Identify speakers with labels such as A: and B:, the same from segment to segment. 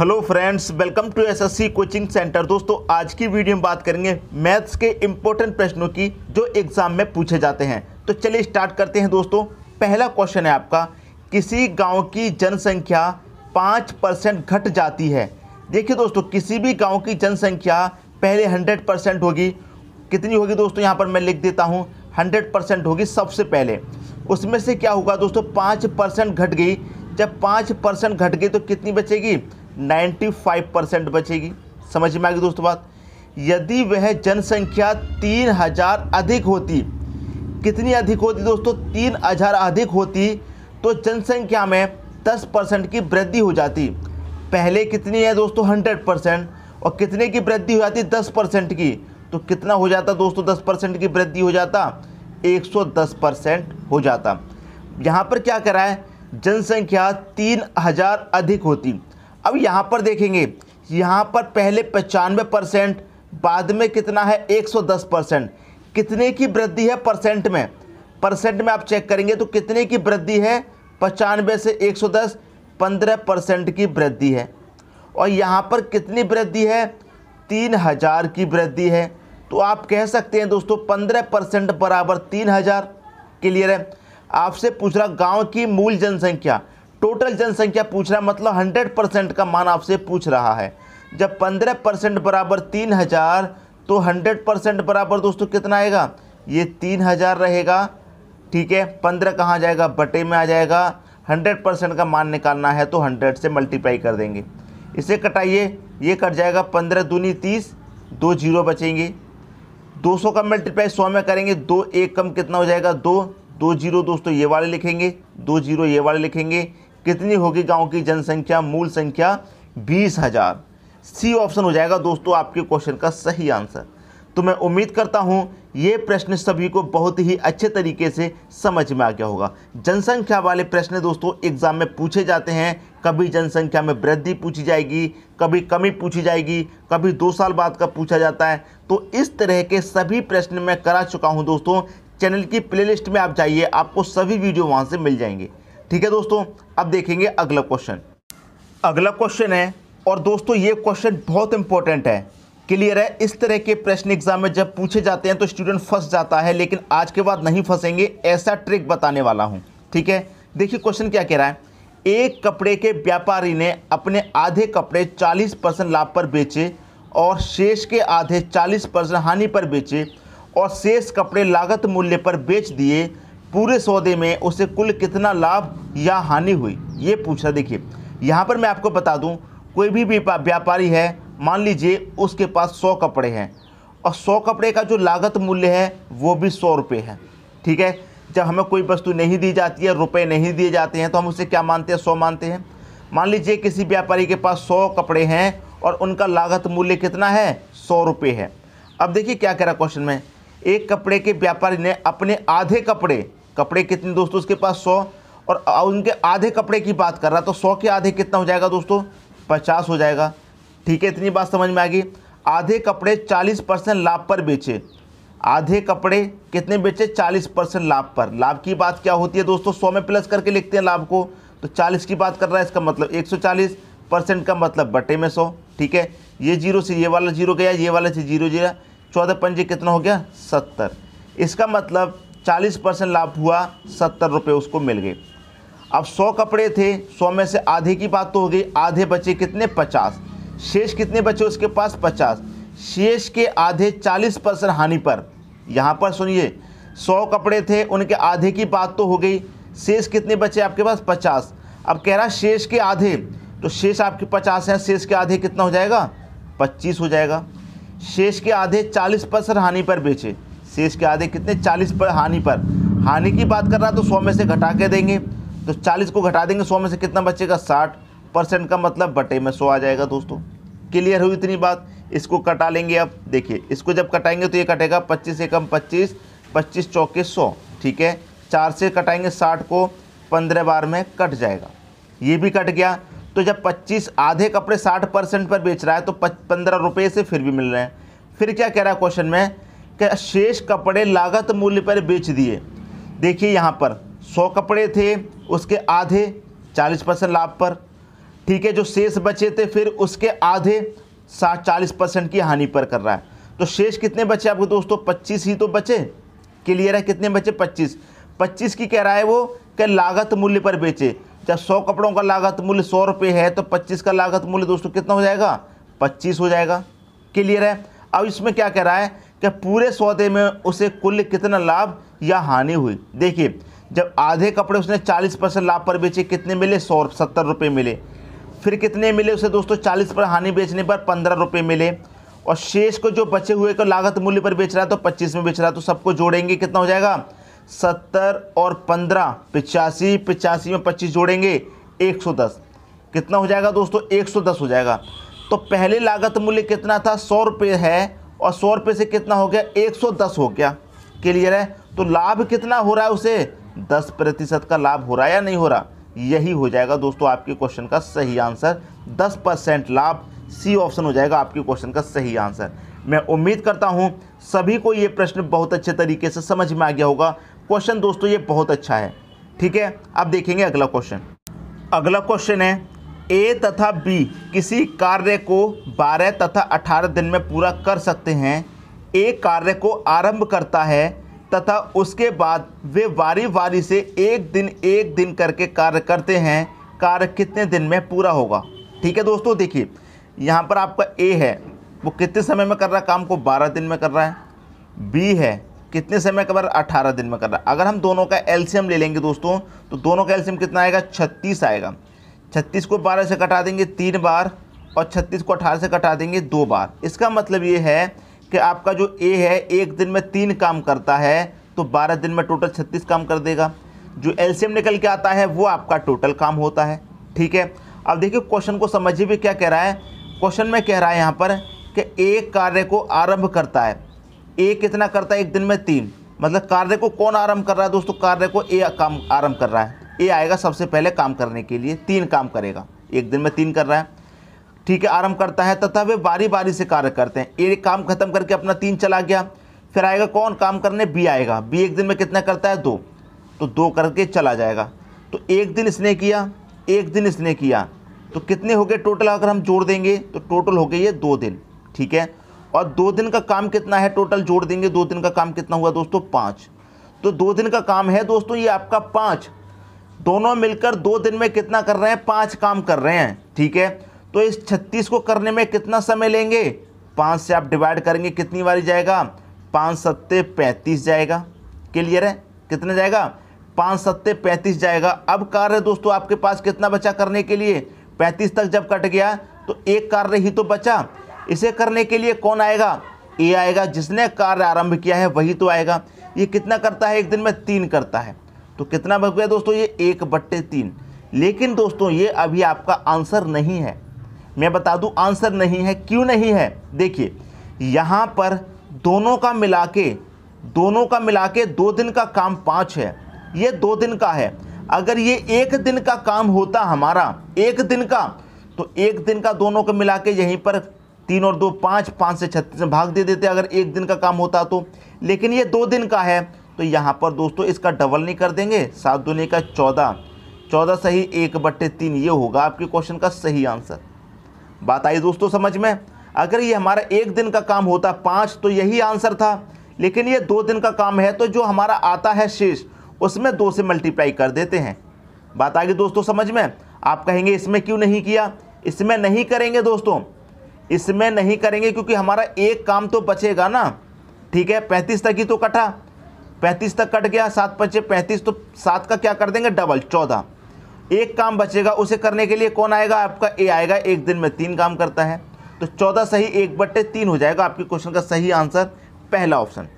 A: hello friends welcome to SSC coaching centre दोस्तों आज की वीडियो में बात करेंगे मैथ्स के इम्पोर्टेंट प्रश्नों की जो एग्ज़ाम में पूछे जाते हैं तो चलिए स्टार्ट करते हैं दोस्तों पहला क्वेश्चन है आपका किसी गांव की जनसंख्या पाँच परसेंट घट जाती है देखिए दोस्तों किसी भी गाँव की जनसंख्या पहले हंड्रेड परसेंट होगी कितनी होगी दोस्तों यहाँ पर मैं लिख देता हूँ हंड्रेड परसेंट होगी सबसे पहले उसमें से क्या होगा दोस्तों पाँच परसेंट घट गई जब पाँच परसेंट घट गई तो कितनी बचेगी 95 परसेंट बचेगी समझ में आ गई दोस्तों बात यदि वह जनसंख्या 3000 अधिक होती कितनी अधिक होती दोस्तों 3000 अधिक होती तो जनसंख्या में 10 परसेंट की वृद्धि हो जाती पहले कितनी है दोस्तों 100 परसेंट और कितने की वृद्धि हो जाती 10 परसेंट की तो कितना हो जाता दोस्तों 10 परसेंट की वृद्धि हो जाता 110 परसेंट हो जाता यहाँ पर क्या करा है जनसंख्या 3000 अधिक होती अब यहाँ पर देखेंगे यहाँ पर पहले पचानवे परसेंट बाद में कितना है 110 परसेंट कितने की वृद्धि है परसेंट में परसेंट में आप चेक करेंगे तो कितने की वृद्धि है पचानवे से 110 पंद्रह परसेंट की वृद्धि है और यहाँ पर कितनी वृद्धि है तीन हज़ार की वृद्धि है तो आप कह सकते हैं दोस्तों पंद्रह परसेंट बराबर तीन हज़ार क्लियर है आपसे पूछ रहा गाँव की मूल जनसंख्या टोटल जनसंख्या पूछ रहा है मतलब हंड्रेड परसेंट का मान आपसे पूछ रहा है जब पंद्रह परसेंट बराबर तीन हज़ार तो हंड्रेड परसेंट बराबर दोस्तों कितना आएगा ये तीन हज़ार रहेगा ठीक है पंद्रह कहाँ जाएगा बटे में आ जाएगा हंड्रेड परसेंट का मान निकालना है तो हंड्रेड से मल्टीप्लाई कर देंगे इसे कटाइए ये कट जाएगा पंद्रह दूनी तीस दो जीरो बचेंगे दो सौ का मल्टीप्लाई सौ में करेंगे दो एक कम कितना हो जाएगा दो दो जीरो दोस्तों ये वाले लिखेंगे दो जीरो ये वाले लिखेंगे कितनी होगी गांव की जनसंख्या मूल संख्या बीस हज़ार सी ऑप्शन हो जाएगा दोस्तों आपके क्वेश्चन का सही आंसर तो मैं उम्मीद करता हूँ ये प्रश्न सभी को बहुत ही अच्छे तरीके से समझ में आ गया होगा जनसंख्या वाले प्रश्न दोस्तों एग्ज़ाम में पूछे जाते हैं कभी जनसंख्या में वृद्धि पूछी जाएगी कभी कमी पूछी जाएगी कभी दो साल बाद का पूछा जाता है तो इस तरह के सभी प्रश्न मैं करा चुका हूँ दोस्तों चैनल की प्लेलिस्ट में आप जाइए आपको सभी वीडियो वहाँ से मिल जाएंगे ठीक है दोस्तों अब देखेंगे अगला क्वेश्चन अगला क्वेश्चन है और दोस्तों ये क्वेश्चन बहुत इंपॉर्टेंट है क्लियर है इस तरह के प्रश्न एग्जाम में जब पूछे जाते हैं तो स्टूडेंट फंस जाता है लेकिन आज के बाद नहीं फंसेंगे ऐसा ट्रिक बताने वाला हूँ ठीक है देखिए क्वेश्चन क्या कह रहा है एक कपड़े के व्यापारी ने अपने आधे कपड़े 40 परसेंट लाभ पर बेचे और शेष के आधे 40 परसेंट हानि पर बेचे और शेष कपड़े लागत मूल्य पर बेच दिए पूरे सौदे में उसे कुल कितना लाभ या हानि हुई ये पूछा देखिए यहाँ पर मैं आपको बता दूँ कोई भी व्यापारी है मान लीजिए उसके पास सौ कपड़े हैं और सौ कपड़े का जो लागत मूल्य है वो भी सौ रुपये है ठीक है जब हमें कोई वस्तु नहीं दी जाती है रुपए नहीं दिए जाते हैं तो हम उसे क्या मानते हैं सौ मानते हैं मान लीजिए किसी व्यापारी के पास सौ कपड़े हैं और उनका लागत मूल्य कितना है सौ रुपये है अब देखिए क्या कह रहा क्वेश्चन में एक कपड़े के व्यापारी ने अपने आधे कपड़े कपड़े कितने दोस्तों उसके पास सौ और उनके आधे कपड़े की बात कर रहा तो सौ के आधे कितना हो जाएगा दोस्तों पचास हो जाएगा ठीक है इतनी बात समझ में आ गई आधे कपड़े चालीस परसेंट लाभ पर बेचे आधे कपड़े कितने बेचे चालीस परसेंट लाभ पर लाभ की बात क्या होती है दोस्तों सौ में प्लस करके लिखते हैं लाभ को तो चालीस की बात कर रहा है इसका मतलब एक सौ चालीस परसेंट का मतलब बटे में सौ ठीक है ये जीरो से ये वाला जीरो गया ये वाला से जीरो जीरा चौदह पंजे कितना हो गया सत्तर इसका मतलब चालीस परसेंट लाभ हुआ सत्तर रुपये उसको मिल गए अब सौ कपड़े थे सौ में से आधे की बात तो हो गई आधे बचे कितने पचास शेष कितने बचे उसके पास पचास शेष के आधे चालीस परसेंट हानि पर यहाँ पर सुनिए सौ कपड़े थे उनके आधे की बात तो हो गई शेष कितने बचे आपके पास पचास अब कह रहा शेष के आधे तो शेष आपके पचास हैं शेष के आधे कितना हो जाएगा पच्चीस हो जाएगा शेष के आधे चालीस परसेंट हानि पर बेचे शेष के आधे कितने चालीस पर हानि पर हानि की बात कर रहा तो सौ में से घटा के देंगे तो चालीस को घटा देंगे सौ में से कितना बचेगा साठ परसेंट का मतलब बटे में सौ आ जाएगा दोस्तों क्लियर हुई इतनी बात इसको कटा लेंगे अब देखिए इसको जब कटाएंगे तो ये कटेगा पच्चीस एकम पच्चीस पच्चीस चौके सौ ठीक है चार से कटाएंगे साठ को पंद्रह बार में कट जाएगा ये भी कट गया तो जब पच्चीस आधे कपड़े साठ परसेंट पर बेच रहा है तो पंद्रह रुपये से फिर भी मिल रहे हैं फिर क्या कह रहा है क्वेश्चन में के शेष कपड़े लागत मूल्य पर बेच दिए देखिए यहाँ पर सौ कपड़े थे उसके आधे चालीस परसेंट लाभ पर ठीक है जो शेष बचे थे फिर उसके आधे साठ चालीस परसेंट की हानि पर कर रहा है तो शेष कितने बचे आपको दोस्तों पच्चीस ही तो बचे क्लियर है कितने बचे पच्चीस पच्चीस की कह रहा है वो कि लागत मूल्य पर बेचे जब सौ कपड़ों का लागत मूल्य सौ रुपये है तो पच्चीस का लागत मूल्य दोस्तों कितना हो जाएगा पच्चीस हो जाएगा क्लियर है अब इसमें क्या कह रहा है कि पूरे सौदे में उसे कुल कितना लाभ या हानि हुई देखिए जब आधे कपड़े उसने 40 परसेंट लाभ पर बेचे कितने मिले सौ सत्तर रुपये मिले फिर कितने मिले उसे दोस्तों 40 पर हानि बेचने पर पंद्रह रुपये मिले और शेष को जो बचे हुए को लागत मूल्य पर बेच रहा है तो पच्चीस में बेच रहा है तो सबको जोड़ेंगे कितना हो जाएगा सत्तर और पंद्रह पिचासी पिचासी में पच्चीस जोड़ेंगे एक सौ दस कितना हो जाएगा दोस्तों एक सौ दस हो जाएगा तो पहले लागत मूल्य कितना था सौ रुपये है और सौ रुपये से कितना हो गया एक सौ दस हो गया क्लियर है तो लाभ कितना हो रहा है उसे दस प्रतिशत का लाभ हो रहा है या नहीं हो रहा यही हो जाएगा दोस्तों आपके क्वेश्चन का सही आंसर दस परसेंट लाभ सी ऑप्शन हो जाएगा आपके क्वेश्चन का सही आंसर मैं उम्मीद करता हूँ सभी को ये प्रश्न बहुत अच्छे तरीके से समझ में आ गया होगा क्वेश्चन दोस्तों ये बहुत अच्छा है ठीक है अब देखेंगे अगला क्वेश्चन अगला क्वेश्चन है ए तथा बी किसी कार्य को 12 तथा 18 दिन में पूरा कर सकते हैं ए कार्य को आरंभ करता है तथा उसके बाद वे वारी वारी से एक दिन एक दिन करके कार्य करते हैं कार्य कितने दिन में पूरा होगा ठीक है दोस्तों देखिए यहाँ पर आपका ए है वो कितने समय में कर रहा है काम को 12 दिन में कर रहा है बी है कितने समय के बाद 18 दिन में कर रहा है अगर हम दोनों का एल्शियम ले लेंगे दोस्तों तो दोनों का एल्शियम कितना आएगा छत्तीस आएगा छत्तीस को बारह से कटा देंगे तीन बार और छत्तीस को अठारह से कटा देंगे दो बार इसका मतलब ये है कि आपका जो ए है एक दिन में तीन काम करता है तो बारह दिन में टोटल छत्तीस काम कर देगा जो एलसीएम निकल के आता है वो आपका टोटल काम होता है ठीक है अब देखिए क्वेश्चन को समझिए भी क्या कह रहा है क्वेश्चन में कह रहा है यहाँ पर कि एक कार्य को आरंभ करता है ए कितना करता है एक दिन में तीन मतलब कार्य को कौन आरंभ कर रहा है दोस्तों कार्य को ए काम आरंभ कर रहा है ए आएगा सबसे पहले काम करने के लिए तीन काम करेगा एक दिन में तीन कर रहा है ठीक है आरंभ करता है तथा वे बारी बारी से कार्य करते हैं ए काम खत्म करके अपना तीन चला गया फिर आएगा कौन काम करने बी आएगा बी एक दिन में कितना करता है दो तो दो करके चला जाएगा तो एक दिन इसने किया एक दिन इसने किया तो कितने हो गए टोटल अगर हम जोड़ देंगे तो टोटल हो गए ये दो दिन ठीक है और दो दिन का काम कितना है टोटल जोड़ देंगे दो दिन का काम कितना हुआ दोस्तों पाँच तो दो दिन का काम है दोस्तों ये आपका पाँच दोनों मिलकर दो दिन में कितना कर रहे हैं पाँच काम कर रहे हैं ठीक है तो इस छत्तीस को करने में कितना समय लेंगे पाँच से आप डिवाइड करेंगे कितनी बारी जाएगा पाँच सत्ते पैंतीस जाएगा क्लियर है कितना जाएगा पाँच सत्ते पैंतीस जाएगा अब कार्य दोस्तों आपके पास कितना बचा करने के लिए पैंतीस तक जब कट गया तो एक कार्य ही तो बचा इसे करने के लिए कौन आएगा ए आएगा जिसने कार्य आरंभ किया है वही तो आएगा ये कितना करता है एक दिन में तीन करता है तो कितना बच गया दोस्तों ये एक बट्टे तीन लेकिन दोस्तों ये अभी आपका आंसर नहीं है मैं बता दूं आंसर नहीं है क्यों नहीं है देखिए यहाँ पर दोनों का मिला के दोनों का मिला के दो दिन का काम पाँच है ये दो दिन का है अगर ये एक दिन का काम होता हमारा एक दिन का तो एक दिन का दोनों को मिला के यहीं पर तीन और दो पाँच पाँच से छत्तीस में भाग दे देते अगर एक दिन का काम होता तो लेकिन ये दो दिन का है तो यहाँ पर दोस्तों इसका डबल नहीं कर देंगे सात दुनिया का चौदह चौदह सही एक बट्टे तीन ये होगा आपके क्वेश्चन का सही आंसर बात आई दोस्तों समझ में अगर ये हमारा एक दिन का काम होता पाँच तो यही आंसर था लेकिन ये दो दिन का काम है तो जो हमारा आता है शेष उसमें दो से मल्टीप्लाई कर देते हैं बात आगे दोस्तों समझ में आप कहेंगे इसमें क्यों नहीं किया इसमें नहीं करेंगे दोस्तों इसमें नहीं करेंगे क्योंकि हमारा एक काम तो बचेगा ना ठीक है पैंतीस तक ही तो कटा पैंतीस तक कट गया सात पचे पैंतीस तो सात का क्या कर देंगे डबल चौदह एक काम बचेगा उसे करने के लिए कौन आएगा आपका ए आएगा एक दिन में तीन काम करता है तो चौदह सही एक बट्टे तीन हो जाएगा आपके क्वेश्चन का सही आंसर पहला ऑप्शन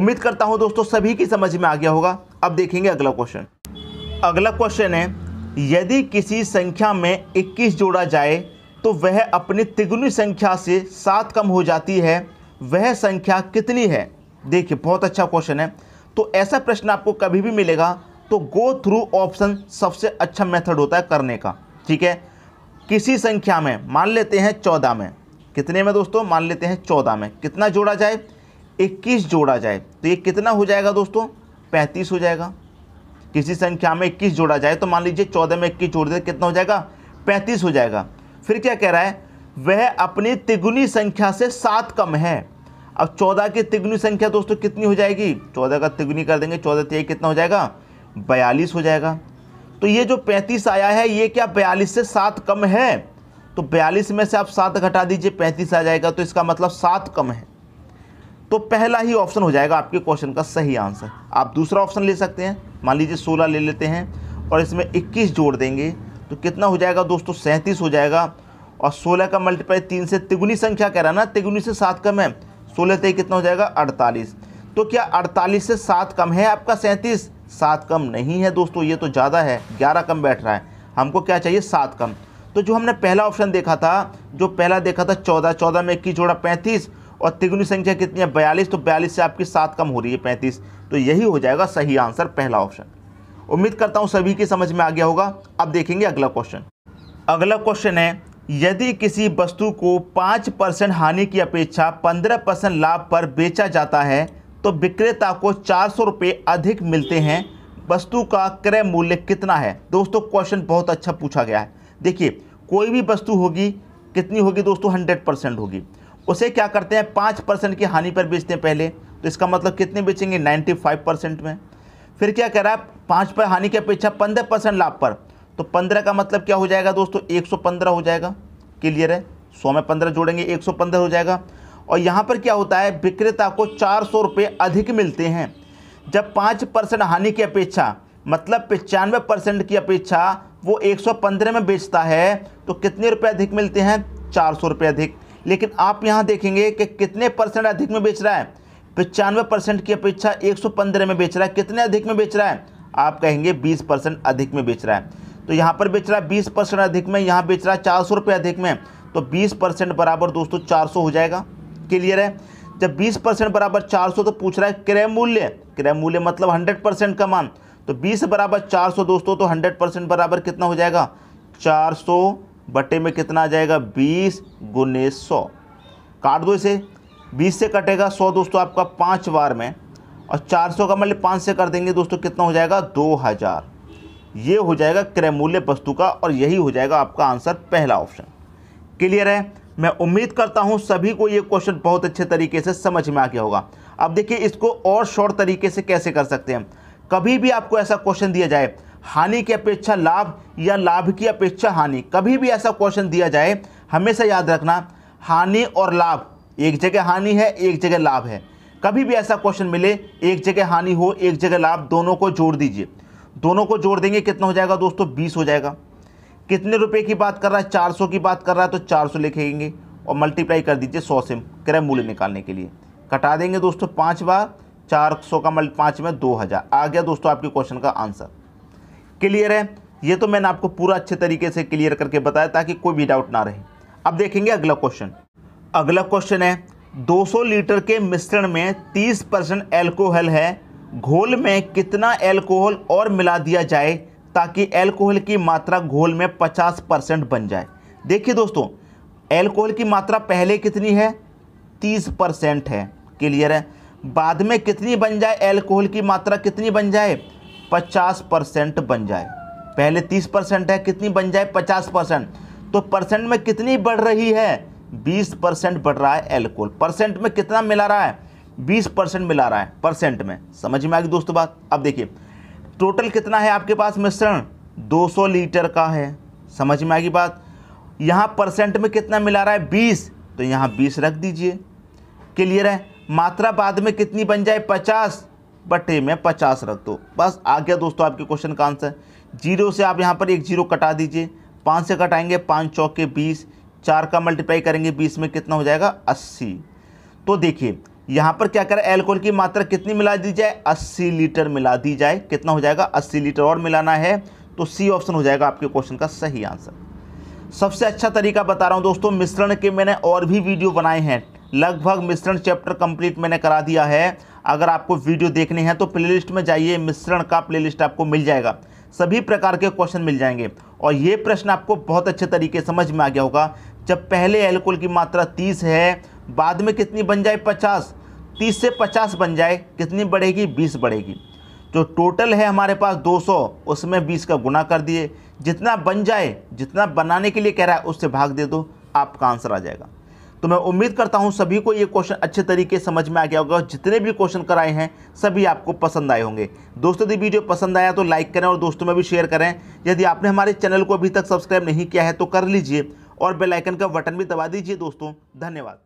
A: उम्मीद करता हूँ दोस्तों सभी की समझ में आ गया होगा अब देखेंगे अगला क्वेश्चन अगला क्वेश्चन है यदि किसी संख्या में इक्कीस जोड़ा जाए तो वह अपनी तिगुनी संख्या से सात कम हो जाती है वह संख्या कितनी है देखिए बहुत अच्छा क्वेश्चन है तो ऐसा प्रश्न आपको कभी भी मिलेगा तो गो थ्रू ऑप्शन सबसे अच्छा मेथड होता है करने का ठीक है किसी संख्या में मान लेते हैं चौदह में कितने में दोस्तों मान लेते हैं चौदह में कितना जोड़ा जाए इक्कीस जोड़ा जाए तो ये कितना हो जाएगा दोस्तों पैंतीस हो जाएगा किसी संख्या में इक्कीस जोड़ा जाए तो मान लीजिए चौदह में इक्कीस जोड़ दे कितना हो जाएगा पैंतीस हो जाएगा फिर क्या कह रहा है वह अपनी तिगुनी संख्या से सात कम है अब चौदह की तिगुनी संख्या दोस्तों कितनी हो जाएगी चौदह का तिगुनी कर देंगे चौदह तेई कितना हो जाएगा बयालीस हो जाएगा तो ये जो पैंतीस आया है ये क्या बयालीस से सात कम है तो बयालीस में से आप सात घटा दीजिए पैंतीस आ जाएगा तो इसका मतलब सात कम है तो पहला ही ऑप्शन हो जाएगा आपके क्वेश्चन का सही आंसर आप दूसरा ऑप्शन ले सकते हैं मान लीजिए सोलह ले लेते हैं और इसमें इक्कीस जोड़ देंगे तो कितना हो जाएगा दोस्तों सैंतीस हो जाएगा और सोलह का मल्टीप्लाई तीन से तिगुनी संख्या कह रहा ना तिगुनी से सात कम है सोलह तेई कितना हो जाएगा अड़तालीस तो क्या अड़तालीस से सात कम है आपका सैंतीस सात कम नहीं है दोस्तों ये तो ज़्यादा है ग्यारह कम बैठ रहा है हमको क्या चाहिए सात कम तो जो हमने पहला ऑप्शन देखा था जो पहला देखा था चौदह चौदह में इक्कीस जोड़ा पैंतीस और तिगुनी संख्या कितनी है बयालीस तो बयालीस से आपकी सात कम हो रही है पैंतीस तो यही हो जाएगा सही आंसर पहला ऑप्शन उम्मीद करता हूँ सभी की समझ में आ गया होगा अब देखेंगे अगला क्वेश्चन अगला क्वेश्चन है यदि किसी वस्तु को पाँच परसेंट हानि की अपेक्षा पंद्रह परसेंट लाभ पर बेचा जाता है तो विक्रेता को चार सौ रुपये अधिक मिलते हैं वस्तु का क्रय मूल्य कितना है दोस्तों क्वेश्चन बहुत अच्छा पूछा गया है देखिए कोई भी वस्तु होगी कितनी होगी दोस्तों हंड्रेड परसेंट होगी उसे क्या करते हैं पाँच परसेंट की हानि पर बेचते हैं पहले तो इसका मतलब कितने बेचेंगे नाइन्टी फाइव परसेंट में फिर क्या कह रहा है पाँच पर हानि की अपेक्षा पंद्रह परसेंट लाभ पर तो पंद्रह का मतलब क्या हो जाएगा दोस्तों एक सौ पंद्रह हो जाएगा क्लियर है सौ में पंद्रह जोड़ेंगे एक सौ पंद्रह हो जाएगा और यहाँ पर क्या होता है विक्रेता को चार सौ रुपये अधिक मिलते हैं जब पाँच परसेंट हानि की अपेक्षा मतलब पचानवे परसेंट की अपेक्षा वो 115 में बेचता है तो कितने रुपए अधिक मिलते हैं चार सौ रुपये अधिक लेकिन आप यहाँ देखेंगे कि कितने परसेंट अधिक में बेच रहा है पचानवे परसेंट की अपेक्षा पंद्रह में बेच रहा है कितने अधिक में बेच रहा है आप कहेंगे 20 परसेंट अधिक में बेच रहा है तो यहाँ पर बेच रहा है बीस परसेंट अधिक में यहाँ बेच रहा है चार सौ रुपये अधिक में तो बीस परसेंट बराबर दोस्तों चार सौ हो जाएगा क्लियर है जब बीस परसेंट बराबर चार सौ तो पूछ रहा है क्रय मूल्य क्रय मूल्य मतलब हंड्रेड परसेंट का मान तो बीस बराबर चार सौ दोस्तों तो हंड्रेड परसेंट बराबर कितना हो जाएगा चार सौ बटे में कितना आ जाएगा बीस गुने सौ काट दो इसे बीस से कटेगा सौ दोस्तों आपका पाँच बार में और चार सौ का मतलब पाँच से कर देंगे दोस्तों कितना हो जाएगा दो हज़ार ये हो जाएगा क्रय मूल्य वस्तु का और यही हो जाएगा आपका आंसर पहला ऑप्शन क्लियर है मैं उम्मीद करता हूँ सभी को ये क्वेश्चन बहुत अच्छे तरीके से समझ में आ गया होगा अब देखिए इसको और शॉर्ट तरीके से कैसे कर सकते हैं कभी भी आपको ऐसा क्वेश्चन दिया जाए हानि की अपेक्षा लाभ या लाभ की अपेक्षा हानि कभी भी ऐसा क्वेश्चन दिया जाए हमेशा याद रखना हानि और लाभ एक जगह हानि है एक जगह लाभ है कभी भी ऐसा क्वेश्चन मिले एक जगह हानि हो एक जगह लाभ दोनों को जोड़ दीजिए दोनों को जोड़ देंगे कितना हो जाएगा दोस्तों बीस हो जाएगा कितने रुपए की बात कर रहा है चार सौ की बात कर रहा है तो चार सौ लिखेंगे और मल्टीप्लाई कर दीजिए सौ से क्रय मूल्य निकालने के लिए कटा देंगे दोस्तों पाँच बार चार सौ का मल्टी पाँच में दो हज़ार आ गया दोस्तों आपके क्वेश्चन का आंसर क्लियर है ये तो मैंने आपको पूरा अच्छे तरीके से क्लियर करके बताया ताकि कोई भी डाउट ना रहे अब देखेंगे अगला क्वेश्चन अगला क्वेश्चन है 200 लीटर के मिश्रण में 30 परसेंट एल्कोहल है घोल में कितना एल्कोहल और मिला दिया जाए ताकि एल्कोहल की मात्रा घोल में 50 परसेंट बन जाए देखिए दोस्तों एल्कोहल की मात्रा पहले कितनी है 30 परसेंट है क्लियर है बाद में कितनी बन जाए एल्कोहल की मात्रा कितनी बन जाए 50 परसेंट बन जाए पहले 30 परसेंट है कितनी बन जाए 50 परसेंट तो परसेंट में कितनी बढ़ रही है 20 परसेंट बढ़ रहा है एल्कोहल परसेंट में कितना मिला रहा है बीस परसेंट मिला रहा है परसेंट में समझ में आएगी दोस्तों बात अब देखिए टोटल कितना है आपके पास मिश्रण 200 लीटर का है समझ में आएगी बात यहाँ परसेंट में कितना मिला रहा है 20 तो यहाँ 20 रख दीजिए क्लियर है मात्रा बाद में कितनी बन जाए 50 बटे में 50 रख दो बस आ गया दोस्तों आपके क्वेश्चन का आंसर जीरो से आप यहाँ पर एक जीरो कटा दीजिए पाँच से कटाएंगे पाँच चौके बीस चार का मल्टीप्लाई करेंगे बीस में कितना हो जाएगा अस्सी तो देखिए यहाँ पर क्या करें एल्कोहल की मात्रा कितनी मिला दी जाए 80 लीटर मिला दी जाए कितना हो जाएगा 80 लीटर और मिलाना है तो सी ऑप्शन हो जाएगा आपके क्वेश्चन का सही आंसर सबसे अच्छा तरीका बता रहा हूँ दोस्तों मिश्रण के मैंने और भी वीडियो बनाए हैं लगभग मिश्रण चैप्टर कंप्लीट मैंने करा दिया है अगर आपको वीडियो देखने हैं तो प्ले में जाइए मिश्रण का प्ले आपको मिल जाएगा सभी प्रकार के क्वेश्चन मिल जाएंगे और ये प्रश्न आपको बहुत अच्छे तरीके समझ में आ गया होगा जब पहले एल्कोहल की मात्रा तीस है बाद में कितनी बन जाए पचास तीस से पचास बन जाए कितनी बढ़ेगी बीस बढ़ेगी जो टोटल है हमारे पास 200 उसमें 20 का गुना कर दिए जितना बन जाए जितना बनाने के लिए कह रहा है उससे भाग दे दो आपका आंसर आ जाएगा तो मैं उम्मीद करता हूँ सभी को ये क्वेश्चन अच्छे तरीके समझ में आ गया होगा जितने भी क्वेश्चन कराए हैं सभी आपको पसंद आए होंगे दोस्तों यदि वीडियो पसंद आया तो लाइक करें और दोस्तों में भी शेयर करें यदि आपने हमारे चैनल को अभी तक सब्सक्राइब नहीं किया है तो कर लीजिए और बेलाइकन का बटन भी दबा दीजिए दोस्तों धन्यवाद